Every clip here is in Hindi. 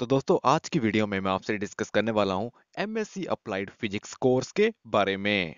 तो दोस्तों आज की वीडियो में मैं आपसे डिस्कस करने वाला हूं एमएससी अप्लाइड फिजिक्स कोर्स के बारे में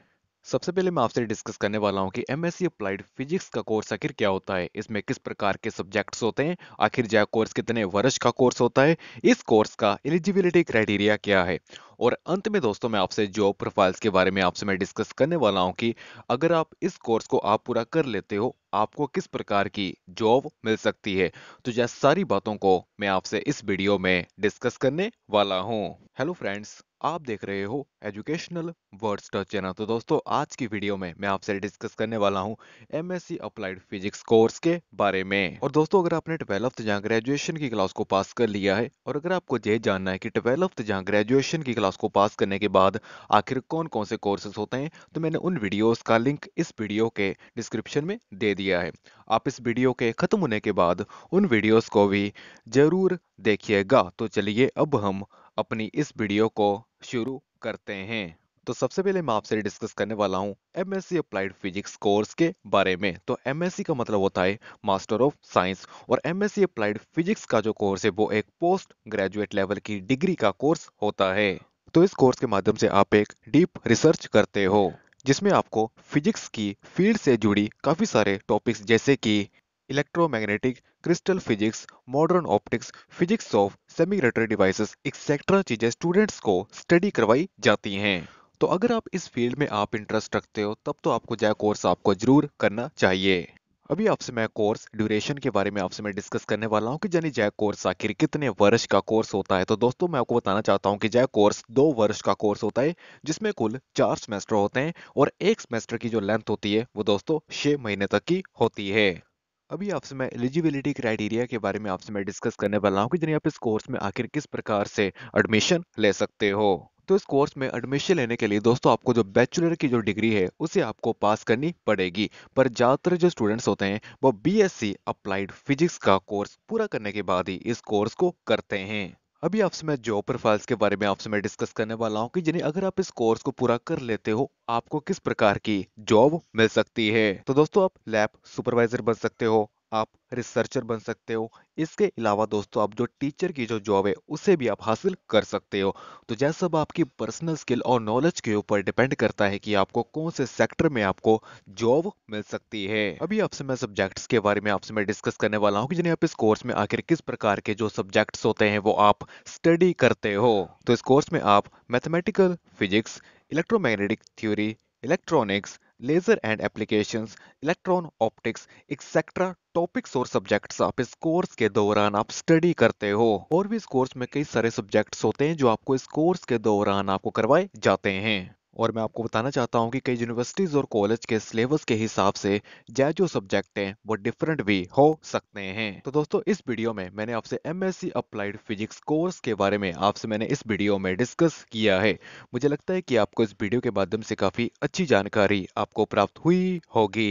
सबसे पहले मैं आपसे डिस्कस करने वाला हूँ कि M S C applied physics का कोर्स आखिर क्या होता है इसमें किस प्रकार के सब्जेक्ट्स होते हैं आखिर जय कोर्स कितने वर्ष का कोर्स होता है इस कोर्स का एलिजिबिलिटी क्राइटेरिया क्या है और अंत में दोस्तों मैं आपसे जॉब प्रोफाइल्स के बारे में आपसे मैं डिस्कस करने वाला हूँ कि अगर आप इस कोर्स को आप पूरा कर लेते हो आपको किस प्रकार की जॉब मिल सकती है तो यह सारी बातों को मैं आपसे इस वीडियो में डिस्कस करने वाला हूँ हेलो फ्रेंड्स आप देख रहे हो एजुकेशनल वर्ड्स टच चैनल तो दोस्तों आज की वीडियो में मैं आपसे डिस्कस करने वाला हूं एमएससी अप्लाइड फिजिक्स कोर्स के बारे में और दोस्तों अगर आपने ट्वेल्थ जहां ग्रेजुएशन की क्लास को पास कर लिया है और अगर आपको ये जानना है कि ट्वेल्थ जहां ग्रेजुएशन की क्लास को पास करने के बाद आखिर कौन कौन से कोर्सेज होते हैं तो मैंने उन वीडियोज का लिंक इस वीडियो के डिस्क्रिप्शन में दे दिया है आप इस वीडियो के खत्म होने के बाद उन वीडियोज को भी जरूर देखिएगा तो चलिए अब हम अपनी इस वीडियो को शुरू करते हैं तो सबसे पहले मैं आपसे डिस्कस करने वाला हूं एमएससी अप्लाइड फिजिक्स कोर्स के बारे में तो एमएससी का मतलब होता है मास्टर ऑफ साइंस और एमएससी अप्लाइड फिजिक्स का जो कोर्स है वो एक पोस्ट ग्रेजुएट लेवल की डिग्री का कोर्स होता है तो इस कोर्स के माध्यम से आप एक डीप रिसर्च करते हो जिसमें आपको फिजिक्स की फील्ड से जुड़ी काफ़ी सारे टॉपिक्स जैसे कि electromagnetic crystal physics modern optics physics of सेमीरेटरी डिवाइसेस एक्सेट्रा चीजें स्टूडेंट्स को स्टडी करवाई जाती हैं तो अगर आप इस फील्ड में आप इंटरेस्ट रखते हो तब तो आपको जय कोर्स आपको जरूर करना चाहिए अभी आपसे मैं कोर्स ड्यूरेशन के बारे में आपसे मैं डिस्कस करने वाला हूं कि यानी जय कोर्स आखिर कितने वर्ष का कोर्स होता है तो दोस्तों मैं आपको बताना चाहता हूं कि जय कोर्स दो वर्ष का कोर्स होता है जिसमें कुल चार सेमेस्टर होते हैं और एक सेमेस्टर की जो लेंथ होती है वो दोस्तों छः महीने तक की होती है अभी आपसे मैं एलिजिबिलिटी क्राइटेरिया के बारे में आपसे मैं डिस्कस करने वाला हूँ कि जिन्हें आप इस कोर्स में आखिर किस प्रकार से एडमिशन ले सकते हो तो इस कोर्स में एडमिशन लेने के लिए दोस्तों आपको जो बैचलर की जो डिग्री है उसे आपको पास करनी पड़ेगी पर ज़्यादातर जो स्टूडेंट्स होते हैं वो बीएससी अप्लाइड फिजिक्स का कोर्स पूरा करने के बाद ही इस कोर्स को करते हैं अभी आपसे मैं जॉब प्रोफाइल्स के बारे में आपसे मैं डिस्कस करने वाला हूँ कि यानी अगर आप इस कोर्स को पूरा कर लेते हो आपको किस प्रकार की जॉब मिल सकती है तो दोस्तों आप लैब सुपरवाइजर बन सकते हो आप रिसर्चर बन सकते हो इसके अलावा दोस्तों आप जो टीचर की जो जॉब है उसे भी आप हासिल कर सकते हो तो जैसे अब आपकी पर्सनल स्किल और नॉलेज के ऊपर डिपेंड करता है कि आपको कौन से सेक्टर में आपको जॉब मिल सकती है अभी आपसे मैं सब्जेक्ट्स के बारे में आपसे मैं डिस्कस करने वाला हूँ कि जिन्हें आप इस कोर्स में आखिर किस प्रकार के जो सब्जेक्ट्स होते हैं वो आप स्टडी करते हो तो इस कोर्स में आप mathematical physics electromagnetic theory electronics laser and application electron optics etcetera topics और सब्जेक्ट्स आप इस कोर्स के दौरान आप स्टडी करते हो और भी इस कोर्स में कई सारे सब्जेक्ट्स होते हैं जो आपको इस कोर्स के दौरान आपको करवाए जाते हैं और मैं आपको बताना चाहता हूँ कि कई यूनिवर्सिटीज़ और कॉलेज के सिलेबस के हिसाब से जय जो सब्जेक्ट हैं वो डिफरेंट भी हो सकते हैं तो दोस्तों इस वीडियो में मैंने आपसे एम अप्लाइड फिजिक्स कोर्स के बारे में आपसे मैंने इस वीडियो में डिस्कस किया है मुझे लगता है कि आपको इस वीडियो के माध्यम से काफ़ी अच्छी जानकारी आपको प्राप्त हुई होगी